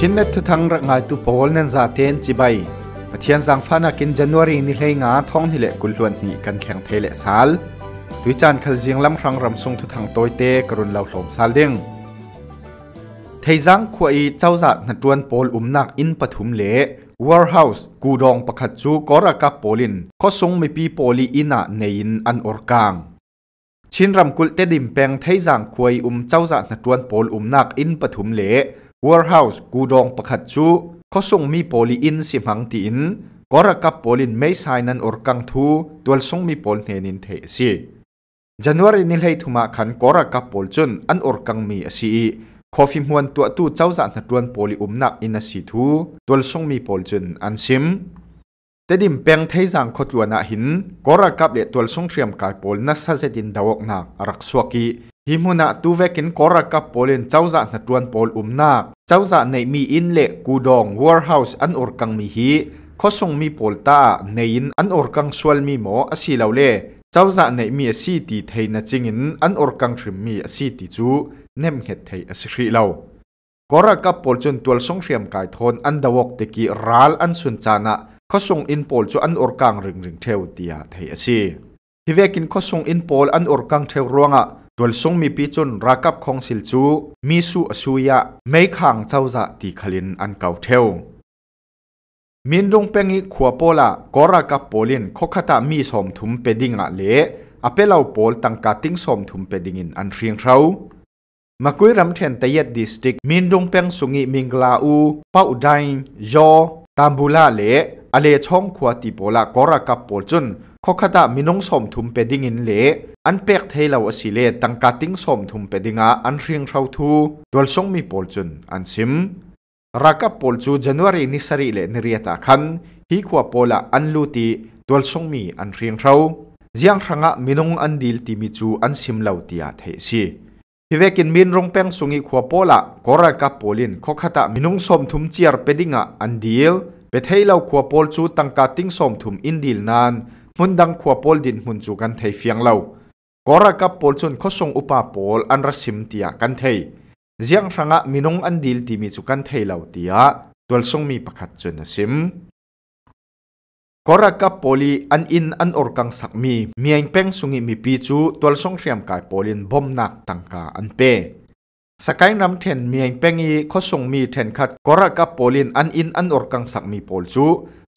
ชินเนททังรักงายตุปอลนันซาเทนจิบายปะเทียนสังฟานากินจันวารีนิเลงาท้องนิเลกุลวนนีกันแข่งเทเลสาลตุยจานขลเจียงลำครังรำทรงทุทังตยเตกรุนเหล่าหลมซาเด้งทยังขวยเจ้าจัดนัดวนปอลอุมนักอินปฐุมเลวอร์เฮาส์กูดองประคัดจูกอรักับโปลินข้อทรงไม่ปีโปลีอินาเนยินอันอร์กางชินรำกุลเตดิมแปงไทยังควยอุมเจ้าจัดนัดวนปอลอุมนักอินปฐุมเล w a r e เฮาส์กูดองประคัดจูเขาส่งมีโพลีอินสิมังตินกอระกับโพลินไม่ใช่นั้นอรกังทูตัวส่งมีโพลเนนินเทสิจันวารินิเลทุมาขันกอระกับโพลจุนอันอรกังมีสีคอฟิมวนตัวตู้เจ้าจันทร์ัวนโพลีอุมนักอินสีทูตัวส่งมีโพลจุนอันซิมแต่ดิมเปียงเทยสังคตัวนหินกอระกับเลตัวส่งเตรียมกายโพลนัสซาเซตินดาวกนักรักสวกีฮิมุนะตูเวกินกอรักับโปลินเจ้าจะนัดรวนโปลอุมนาเจ้าจะในมีอินเล็กกูดองวอร์เฮาส์อันอุรกังมีฮีข้อส่งมีโปลตาในอินอันอุรกังชวนมีหมออาศีเลาเล่เจ้าจะในมีอาศีตีไทยนจิงอินอันอุรกังถึงมีอาศีตีจูเนมเหตไทยอารีเลวกอรักับโปลจนตัวส่งเทียมกายทนอันดาวกตะกี้รัลอันสุนจานะข้อส่งอินโปลจูอันอุรกังริงริงเทวดตียไทยอาศีฮิเวกินข้อส่งอินโปลอันอุรกังเทวรวงอ่ะตัวส่งมีปีจุนรักับองสิลจู มีสุอสุยะ ไม่ขังเจ้าจะตีขลินอันเก่าเทว มินดงเปงอขัวโปละกอรักับโปลินคขตามีสมถุมเปดิงอะเละอเปเลาโปลตังกาติงสมถุมเปดิงินอันเรียงเรามากุยรำเทนเตยดดิสติกมินดงเปงสุงิมิงลาอูป้าอุดายยอตามบุลาเละอเลช่องขัวาติโปละกอรักับโปลจุนขคดามินงสมทุมเปดิงินเลอันเป็กเทลาวสิเลตังกาติงสมทุมเปดิงาอันเรียงเราทูดวลสงมีปอลจุนอันซิมรักับปอลจูจันวารีนิสริเลนเรียตาคันฮีควาปอละอันลูตีดวลสงมีอันเรียงเราายังรังะมินงอันดีลติมิจูอันซิมลาวตียาเทซีเวกินมินรงเปงสุงีควาปอละกอรักับปอลินขคดามินงสมทุมเจียร์เปดิงาอันดีลเปเทลาวควาปอลจูตังกาติงสมทุมอินดีลนานมุนดังขวบโพลดินมุนจูกันไทยเฟียงเล่าก็รักับพอลชนเขาส่งอุปาพอลอันรัสิมเตียกันไทยเจียงสังะมินงอันดีลที่มีจูกันไทยเล่าเตียตัวส่งมีประคัดจนสิมก็รักับพอลีอันอินอันอุรกังสักมีมีอังเป่งสุงิมีปีจูตัวส่งเรียมกายพอลินบอมนักตังกาอันเปสกายน้ำเทนมีอยงเป่งอีเขาส่งมีเทนคัดกรกับพอลินอันอินอันอุรกังสักมีพอลจู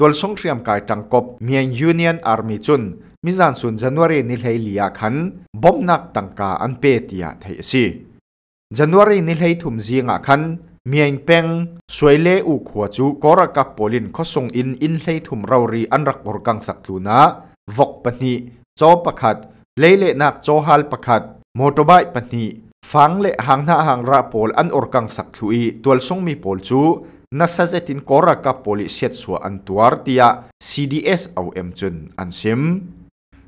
ตัวส่งครามกายตังกบเมียนยูเนียนอาร์มิจุนมิจันสุนจันวารีนิลเฮียขันบอมนักตังกาอันเปตียไทยสิจันวารีนิลเฮียถุมจีงขันเมียนเป็งสวยเล่อุขวจูกอรกับปอลินขส่งอินอินเฮียถุมราวรีอันรักบรกังสักลูนาวกปนีโจประคัดเลเล่นักโจฮัลประคัดมอเตอร์ไบค์ปนีฟังเล่หางหน้าหางราปอลอันอรกังสักลุยตัวส่งมีปอลจู nasazetin kora ka polisiet swa antuar tia CDS au em chun ansim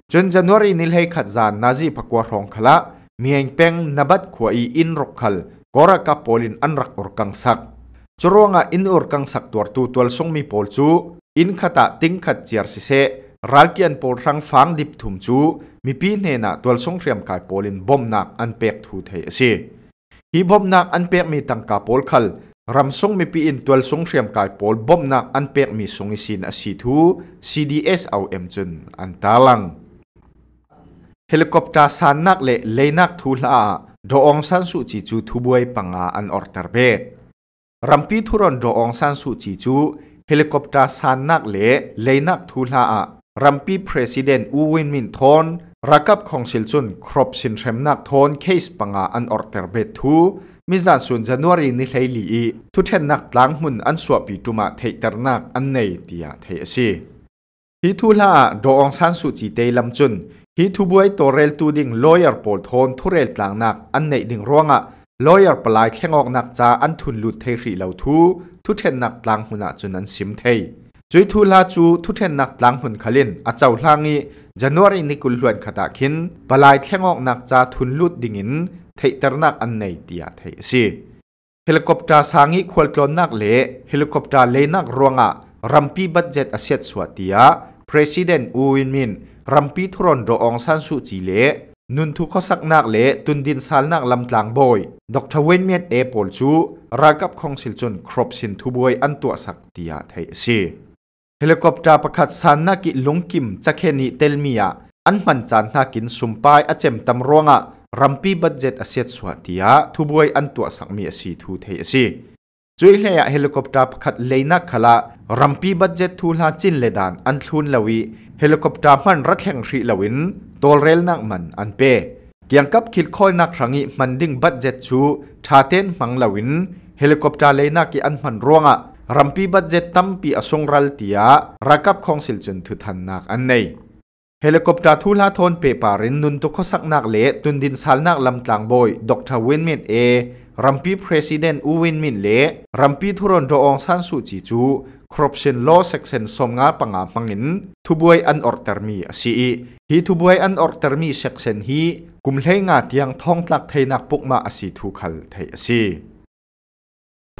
chun January nil hei khat zan nazi pakwa rong khala mieng peng nabat khwa i in rok khal kora ka polin anrak or kang sak churonga in or kang sak tuar tu tual song mi pol chu in khata ting khat chiar si se ralkian pol rang fang dip thum chu mi pi hne na tual song riam kai polin bom nak an pek thu thei ase hi bom nak an pek mi tang ka pol khal Ramsong mi piin tual song shriam kai pol bom nak an pek mi song isin asi thu CDS au em chun an talang helicopter san nak le leinak thu la do ong san su chi chu thu buai panga an order be rampi thuron do ong san su chi chu helicopter san nak le leinak thu la rampi president Uwin Min Thon รักับของสิลซุนครบสินเรมนักทนเคสปังอาอันออร์เตอร์เบทูมิจานสุนจะนวรีนิเลลีทุเทนนักล้างหุ่นอันสวบีตุมาเทตรนักอันในตียเทสีฮิทูลาดองสันสุจิเตลำจุนฮิทูบวยตัวเรลตูดิงลอยร์ปอลทนทุเรลต่างนักอันในดิงร่วงอะลอยร์ปลายแข่งออกนักจาอันทุนลุดเทรีเลาทูทุเทนนักล้างหุ่นจุนันสิมเทจุยทูลาจูทุเทนนักลังหุ่นขลินอาเจ้าลางีจันวรีนิกุลหวนขตาขินปลายแทงออกนักจาทุนลุดดิ่งินเทตรนักอันในเตียไทสีเฮลิคอปเตอร์สางีควอลตัอนนักเละเฮลิคอปเตอร์เล่นักรวงอะรัมพีบัตเจ็ตอาเซียสวัสดียาประธานอูวินมินรัมพีทุรนรองสันสุจิเลนุนทุกสักนักเละตุนดินสารนักลำตลางบอยดอกทเวนเมียดเอโปลจูรากับคงสิลจนครบสินทุบวยอันตัวสักเตียไทยซีเฮลิคอปเตอร์ประคัดสันนักิลุงกิมจะเคนิเตลมียอันมันจานนักินสุมไปาเจมตำรวงะรัมปีบัรเจ็ตอาเซียสวัสดียาทุบวยอันตัวสังมีสีทูเทียสีจุยเลียเฮลิคอปเตอร์ประคัดเลนักขลารัมปีบัรเจ็ตทูลาจินเลดานอันทุนลวีเฮลิคอปเตอร์มันรัดแห่งสีลวินตัวเรลนักมันอันเปเกี่ยงกับคิดคอยนักรังอีมันดิ้งบัรเจ็ตชูชาเตนมังลวินเฮลิคอปเตอร์เลนักกีอันมันรวงะรัมพีบัดเจตตัมปีอสงรัลติยรักับของสิลจุนทุทันนักอันในเฮลิคอปเตอร์ทูลาทอนเปปารินนุนตุกสักนักเลตุนดินสาลนักลำต่างบอยดอกทวินเมดเอรัมพีประธานอูวินมินเลรัมพีทุรนโดองสันสุจิจูครอบเชนลอเซ็กเซนสมงาปังอาปังอินทุบวยอันออร์เตอร์มีสีฮีทุบวยอันออร์เตอร์มีเซ็กเซนฮีกุมเลงาเตียงท่องตักไทยนักปุกมาอสีทุขัลไทยสี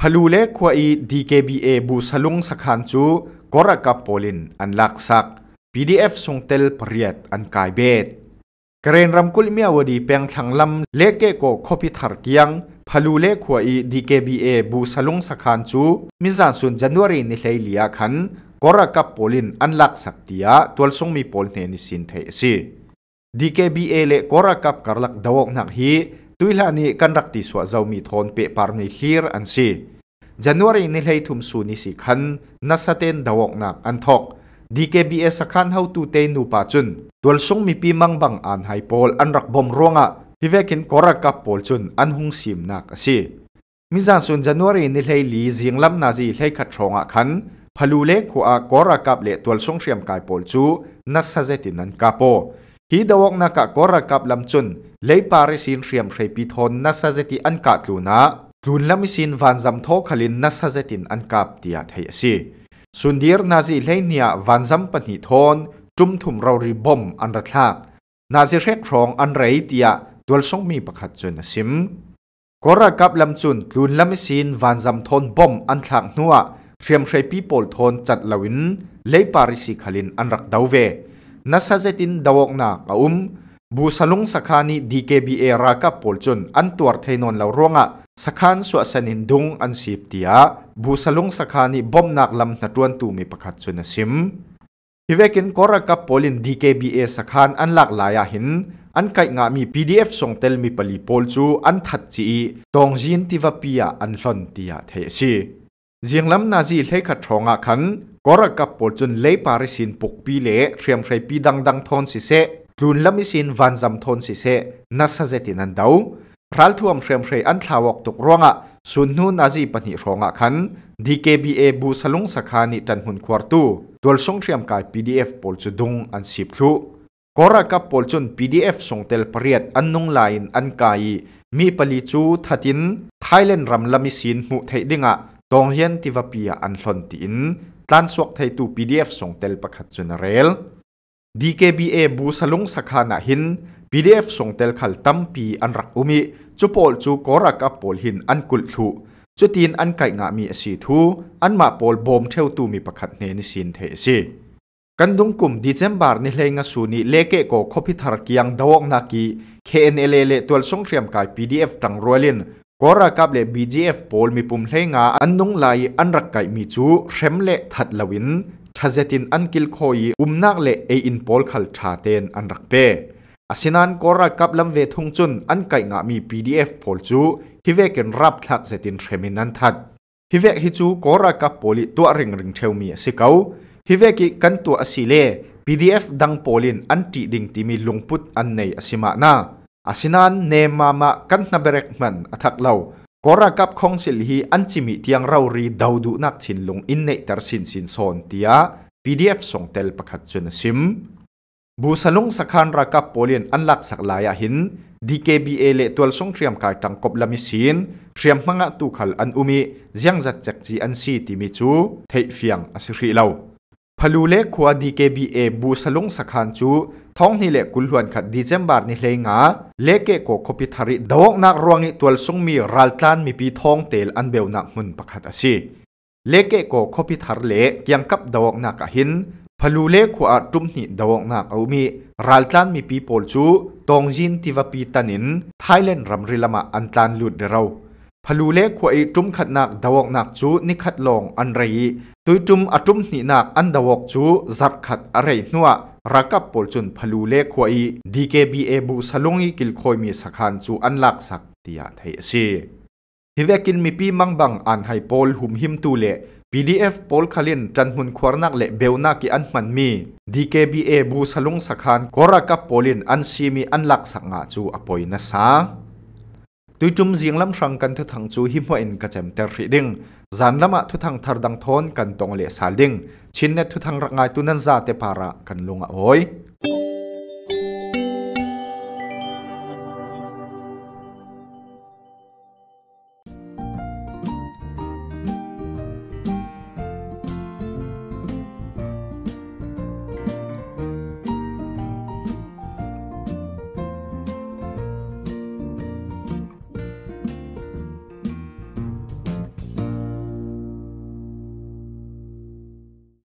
พลูเล็กควายดีเคบีเอบูสลุงสักฮันจูกรกับโพลินอันลักสัก PDF ส่งเตลเปรียดอันกายเบ็ดกรณรำกุลเมียวดีเปียงทางลำเล็กเกโกคอพิทารกียงพลูเล็กควายดีเคบีเอบูสลุงสักฮันจูมิจานสุนจันวรีนิเลเลียขันกรกับโพลินอันลักสักตียตัวส่งมีโพลเนนิสินเทสีเคบีเอเลกรกับการลักดาวกนักฮีตุยลานีกันรักติสวะเจ้ามีทอนเปปาร์มิฮีร์อันซีจันวารีนิเลยทุมสูนิสิขันนัสเตนดาวกนักอันทอกดีเคบีเอสขันเฮาตูเตนูปัจจุนตัวส่งมีพีมังบังอันไฮพอลอันรักบอมร่วงอ่ะพิเวกินกอรักับพอลจุนอันหงสิมนักสิมิจันสุนจันวารีนิเลยลีเสีงลำนาจีเลคัดทองอ่ะขันพลูเล็กหัวกอรักับเลตัวส่งเสียมกายพอลจูนัสเซตินันกับโปฮีดาวกนักกอรักับลำจุนเลยปาริสินเสียมใช้ปีทอนนัสเซติอันกัดลูนารุนลิสินวันจำทอกขลินนัสเซตินอันกับเดียไทยสีสุนดีร์นาซีเลเนียวันจำปนิทอนจุมถุมเราริบอมอันรัฐานาซีเรกครองอันไรเดียดวลสงมีประคัดจนสิมกรกับลำจุนรุนลิสินวันจำทอนบอมอันทางนัวเรียมใช้ปีโปลทอนจัดลวินเลยปาริสิขลินอันรักดาวเวนัสเซตินดาวกนาอุ้มบูสลุงสคานิดีเกบ a เอรากับปอลจนอันตัวเทนอนเลาร่วงอะสคานสวสนินดุงอันสีบติยะบูสลุงสคานิบอมนากลำนาตวนตูมีประคัดจนสิมทีเวกินกรากับปลินดีเกสคานอันลากลายหินอันไกงามี PDF ส่งเตลมีปลีปลจูอันทัดจีตองจีนทีวปียอันสนติยเทีงลำนาจีเลขัดทองอะคันกรากับปลจนเลปาริสินปกปีเลเรียมไรปีดังดังทอนสิเซรุนลำมิสินวันจำทนสิเซนัสเซตินันดาวพรัลทวมเทรมเฟรอันทาวกตกร่วงอ่ะสุนนูนาจีปนิรองอ่ะคันดีเคบีเอบูสลุงสขานิจันหุนควรตูตัวสงเตรียมกายีดีปอลจุดงอันสิบทูกรักับปอลจุนเอฟส่งเตลเปรียดอันนงไลน์อันกายมีปลิจูทัดินไทยเลนรำลำมิสินมุเทดิงอ่ะตองเย็นติวปีอันสลอนตินตันสวกไทยตูพีีดเอฟส่งเตลประคัตจุนเรล DKBA บูสลุงสักขานาหิน PDF ส่งเตลขัลตั้มปีอันรักอุมิ จุปอลจูกอรักอัปอลหินอันกุลทุจุตีนอันไก่งามีสีทูอันมาปอลบอมเทวตูมีประคัดเนนิสินเทสีกันดุงกลุ่มดิเจมบาร์นี่เลงสูนีเลเกโกคพิทารกียงดาวกนากี KNL เลตัวส่งเรียมกาย PDF ตังรวลินกอรักับเล BGF ปอลมีปุ่มเลงาอันนุงไลอันรักไก่มีจูเข็มเละทัดลวิน thazetin ankil khoi umnak le e in pol khal tha ten an rak pe asinan kora kap lam ve thung chun an kai nga mi pdf pol chu hi ken rap thak zetin thremin an that hi ve hi chu kora kap poli tua ring ring theu mi si kau ki kan tu asile pdf dang polin an ti ding timi lungput an nei asima na asinan ne mama kan na berek man athak lo กรากับคงสิลฮีอันจิมิที่ยังเรารีดาวดูนักชินลงอินเนตเตอร์สินสินโซนทีย PDF ส่งเตลประคัดจนซิมบูสลุงสักการรักับโปเลียนอันลักสักลายหินเคบีเอเลตัวส่งเตรียมการตังกบลามิสินเตรียมมังะตุขัลอันอุมิยังจัดจักจีอันซีติมิจูเทียงอสิริเลาพลูเล็กขวดีเคบีเอบูสลุงสกขันจูท้องนี่เล็กกุลหวนขัดดีเจมบาร์นี่เลงาเล็กเกโกคบิทาริดอกนักรวงนีตัวสงมีรัลตันมีปีท้องเตลอันเบลนักมุนประคัดอาชีเล็กเกโกคบิทารเล็กยังกับดอกนักหินพลูเล็กขวาจุ่มนี่ดอกนักเอามีรัลตันมีปีโปลจูตองจินทิวปีตันินไทยแลนด์รัมริลมาอันตันลุดเดราဖလူလေခွအိတုံခတ်နတ်ဒဝေါနတ်ချူနိခတ်လောင်အန်ရီတူတုံအတုံနိနတ်အန်ဒဝေါချူဇတ်ခတ်အရေနှွာရကပ်ပေါ်ချွန်းဖလူလေခွအိဒီကေဘီအေဘူဆလုံငိကိလခွိမီစခန်ချူအန်လတ်စက်တီယာထေစီဟိဝေကင်မီပီမန်ဘန်အန်ဟိုင် PDF k t a r b a ki anman DKBA bu salung sakhan korakap polin a ตัวจุ่มเสียงลำรังกันทุกทางจู่หิมวเอ็นกระจมเตอร์ิดิงจานละมาทุกทางทารดังทอนกันตรงเลสาลดิงชินเนทุกทางรักงายตุนันซาเตปาระกันลงอ้อย